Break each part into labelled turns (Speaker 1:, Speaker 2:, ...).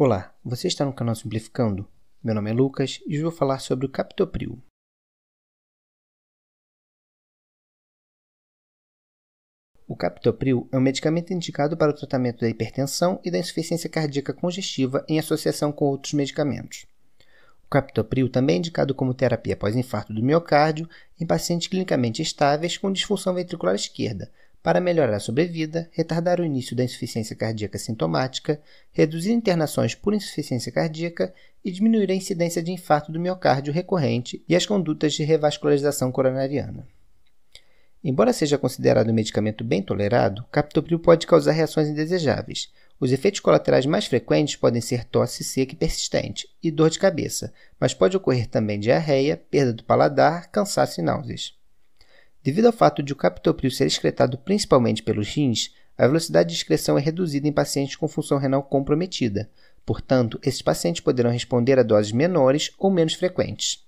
Speaker 1: Olá, você está no canal Simplificando? Meu nome é Lucas e hoje vou falar sobre o captopril.
Speaker 2: O captopril é um medicamento indicado para o tratamento da hipertensão e da insuficiência cardíaca congestiva em associação com outros medicamentos. O captopril também é indicado como terapia pós-infarto do miocárdio em pacientes clinicamente estáveis com disfunção ventricular esquerda, para melhorar a sobrevida, retardar o início da insuficiência cardíaca sintomática, reduzir internações por insuficiência cardíaca e diminuir a incidência de infarto do miocárdio recorrente e as condutas de revascularização coronariana. Embora seja considerado um medicamento bem tolerado, captopril pode causar reações indesejáveis. Os efeitos colaterais mais frequentes podem ser tosse seca e persistente e dor de cabeça, mas pode ocorrer também diarreia, perda do paladar, cansaço e náuseas. Devido ao fato de o captopril ser excretado principalmente pelos rins, a velocidade de excreção é reduzida em pacientes com função renal comprometida. Portanto, esses pacientes poderão responder a doses menores ou menos frequentes.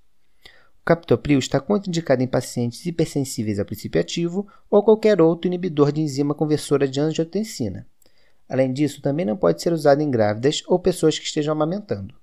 Speaker 2: O captopril está contraindicado em pacientes hipersensíveis ao princípio ativo ou qualquer outro inibidor de enzima conversora de angiotensina. Além disso, também não pode ser usado em grávidas ou pessoas que estejam amamentando.